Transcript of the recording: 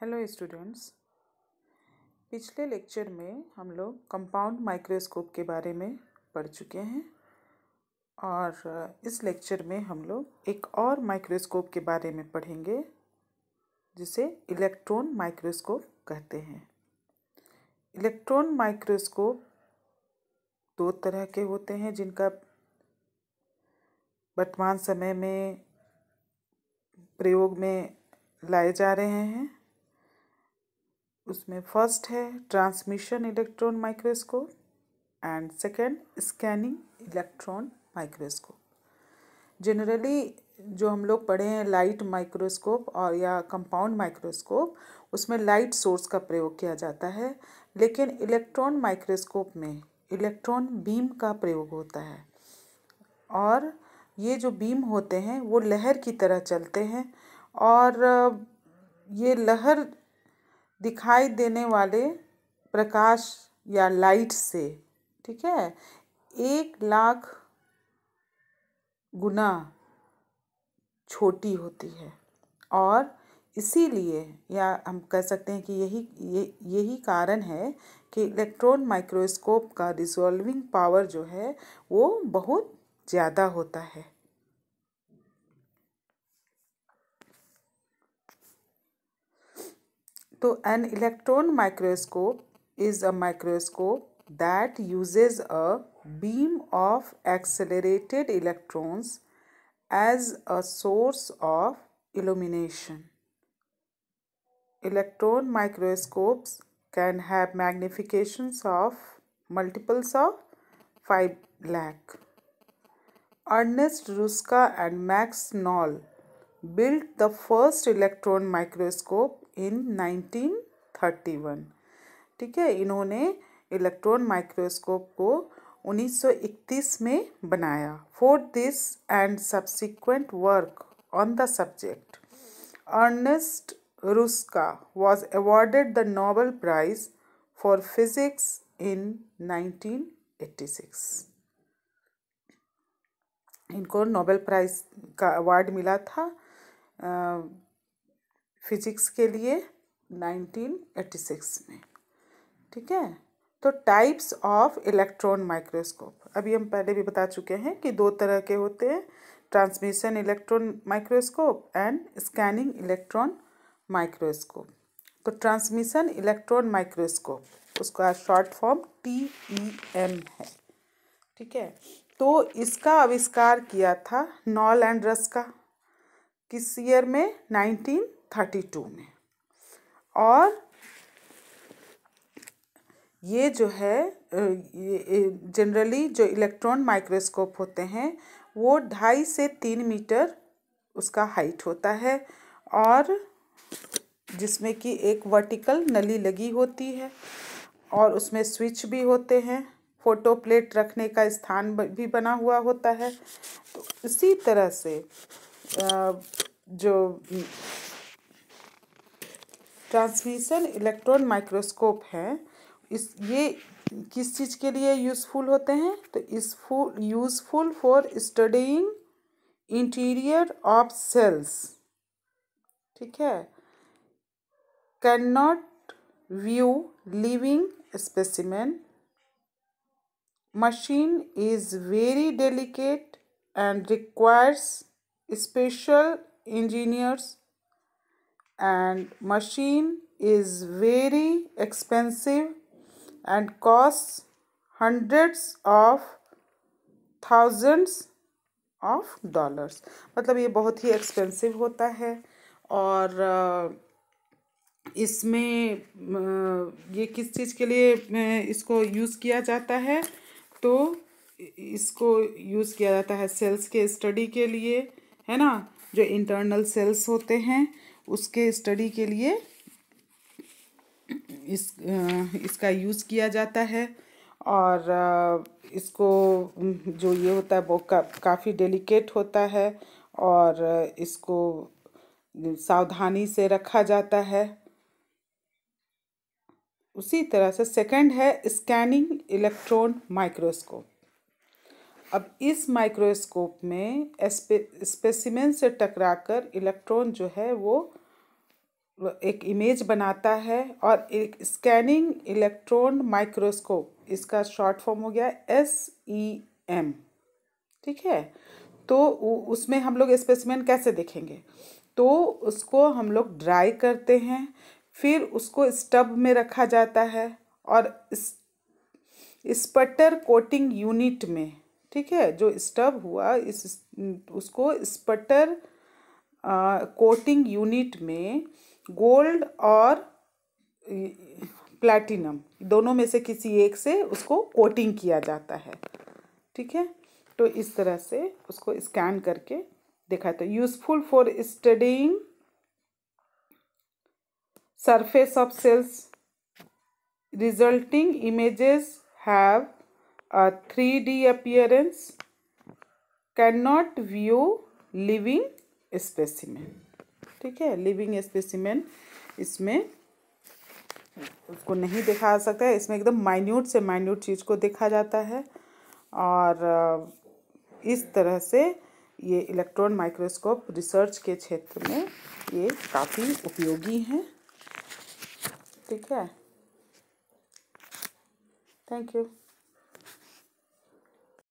Hello students पिछले lecture में हम लोग कंपाउंड माइक्रोस्कोप के बारे में पढ़ चुके हैं और इस लेक्चर में हम लोग एक और माइक्रोस्कोप के बारे में पढ़ेंगे जिसे इलेक्ट्रॉन माइक्रोस्कोप कहते हैं इलेक्ट्रॉन माइक्रोस्कोप दो तरह के होते हैं जिनका वर्तमान समय में प्रयोग में लाए जा रहे हैं उसमें फर्स्ट है transmission electron microscope and second scanning electron microscope generally जो हम लोग पढ़े हैं लाइट माइक्रोस्कोप और या कंपाउंड माइक्रोस्कोप उसमें लाइट सोर्स का प्रयोग किया जाता है लेकिन इलेक्ट्रॉन माइक्रोस्कोप में इलेक्ट्रॉन बीम का प्रयोग होता है और ये जो बीम होते हैं वो लहर की तरह चलते हैं और ये लहर दिखाई देने वाले प्रकाश या लाइट से ठीक है एक लाख गुना छोटी होती है और इसीलिए या हम कह सकते हैं कि यही ये यही कारण है कि इलेक्ट्रॉन माइक्रोस्कोप का रिजॉल्विंग पावर जो है वो बहुत ज़्यादा होता है So an electron microscope is a microscope that uses a beam of accelerated electrons as a source of illumination. Electron microscopes can have magnifications of multiples of 5 lakh. Ernest Ruska and Max Knoll. built the first electron microscope in 1931 ठीक है इन्होंने electron microscope को 1931 में बनाया for this and subsequent work on the subject Ernest Ruska was awarded the Nobel prize for physics in 1986 इनको Nobel prize का award मिला था फिजिक्स के लिए 1986 में ठीक है तो टाइप्स ऑफ इलेक्ट्रॉन माइक्रोस्कोप अभी हम पहले भी बता चुके हैं कि दो तरह के होते हैं transmission electron microscope and scanning electron microscope तो ट्रांसमिशन इलेक्ट्रॉन माइक्रोस्कोप उसका short form T E M है ठीक है तो इसका आविष्कार किया था नॉल एंड रस का किस ईयर में 1932 में और ये जो है जनरली जो इलेक्ट्रॉन माइक्रोस्कोप होते हैं वो ढाई से तीन मीटर उसका हाइट होता है और जिसमें कि एक वर्टिकल नली लगी होती है और उसमें स्विच भी होते हैं फोटो प्लेट रखने का स्थान भी बना हुआ होता है तो इसी तरह से जो ट्रांसमिशन इलेक्ट्रॉन माइक्रोस्कोप है इस ये किस चीज़ के लिए यूज़फुल होते हैं तो इसफुल useful for studying interior of cells ठीक है can not view living specimen machine is very delicate and requires special engineers and machine is very expensive and costs hundreds of thousands of dollars मतलब ये बहुत ही expensive होता है और इसमें ये किस चीज़ के लिए इसको यूज़ किया जाता है तो इसको यूज़ किया जाता है सेल्स के स्टडी के लिए है ना जो इंटरनल सेल्स होते हैं उसके स्टडी के लिए इस इसका यूज़ किया जाता है और इसको जो ये होता है वो का, काफ़ी डेलिकेट होता है और इसको सावधानी से रखा जाता है उसी तरह से सेकंड है स्कैनिंग इलेक्ट्रॉन माइक्रोस्कोप अब इस माइक्रोस्कोप में एस्पे स्पेसिमेन से टकराकर इलेक्ट्रॉन जो है वो एक इमेज बनाता है और एक स्कैनिंग इलेक्ट्रॉन माइक्रोस्कोप इसका शॉर्ट फॉर्म हो गया एस ई एम ठीक है तो उसमें हम लोग स्पेसिमेन कैसे देखेंगे तो उसको हम लोग ड्राई करते हैं फिर उसको स्टब में रखा जाता है और स्पटर कोटिंग यूनिट में ठीक है जो स्टब हुआ इस उसको स्पटर कोटिंग यूनिट में गोल्ड और प्लैटिनम दोनों में से किसी एक से उसको कोटिंग किया जाता है ठीक है तो इस तरह से उसको स्कैन करके देखा तो useful for studying surface of cells resulting images have a 3D appearance, cannot view living specimen. ठीक है लिविंग स्पेसिमेन इसमें उसको नहीं दिखा सकता है इसमें एकदम माइन्यूट से माइन्यूट चीज़ को देखा जाता है और इस तरह से ये इलेक्ट्रॉन माइक्रोस्कोप रिसर्च के क्षेत्र में ये काफ़ी उपयोगी हैं ठीक है थैंक यू